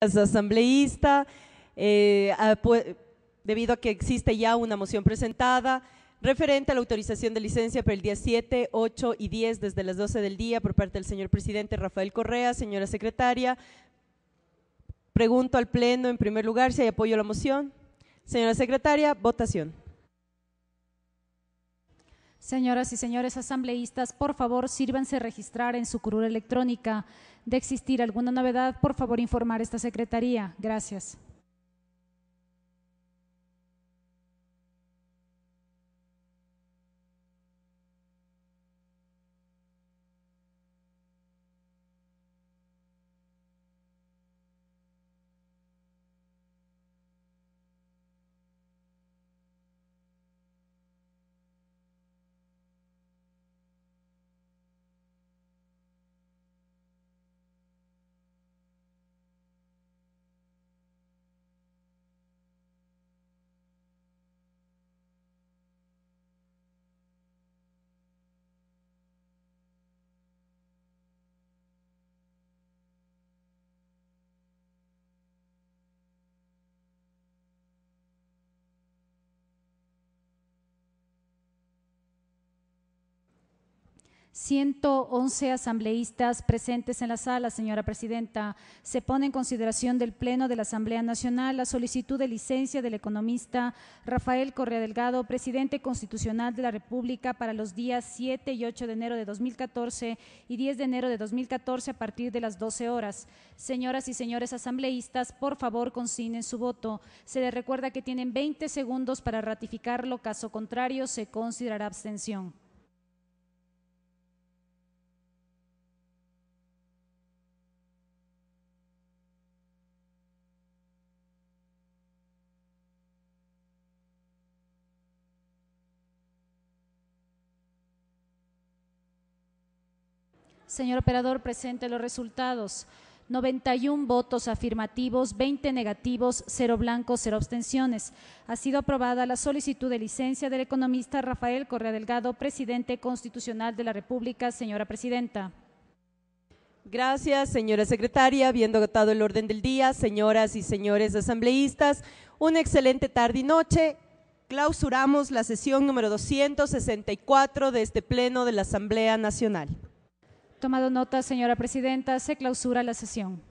asambleísta, eh, ah, debido a que existe ya una moción presentada referente a la autorización de licencia para el día 7, 8 y 10 desde las 12 del día por parte del señor presidente Rafael Correa, señora secretaria. Pregunto al Pleno en primer lugar si hay apoyo a la moción. Señora secretaria, votación. Señoras y señores asambleístas, por favor, sírvanse registrar en su curul electrónica. De existir alguna novedad, por favor, informar a esta Secretaría. Gracias. 111 asambleístas presentes en la sala, señora presidenta. Se pone en consideración del Pleno de la Asamblea Nacional la solicitud de licencia del economista Rafael Correa Delgado, presidente constitucional de la República, para los días 7 y 8 de enero de 2014 y 10 de enero de 2014 a partir de las 12 horas. Señoras y señores asambleístas, por favor consignen su voto. Se les recuerda que tienen 20 segundos para ratificarlo, caso contrario se considerará abstención. Señor operador, presente los resultados. 91 votos afirmativos, 20 negativos, 0 blancos, 0 abstenciones. Ha sido aprobada la solicitud de licencia del economista Rafael Correa Delgado, presidente constitucional de la República. Señora Presidenta. Gracias, señora secretaria. Habiendo agotado el orden del día, señoras y señores asambleístas, una excelente tarde y noche. Clausuramos la sesión número 264 de este Pleno de la Asamblea Nacional. Tomado nota, señora presidenta, se clausura la sesión.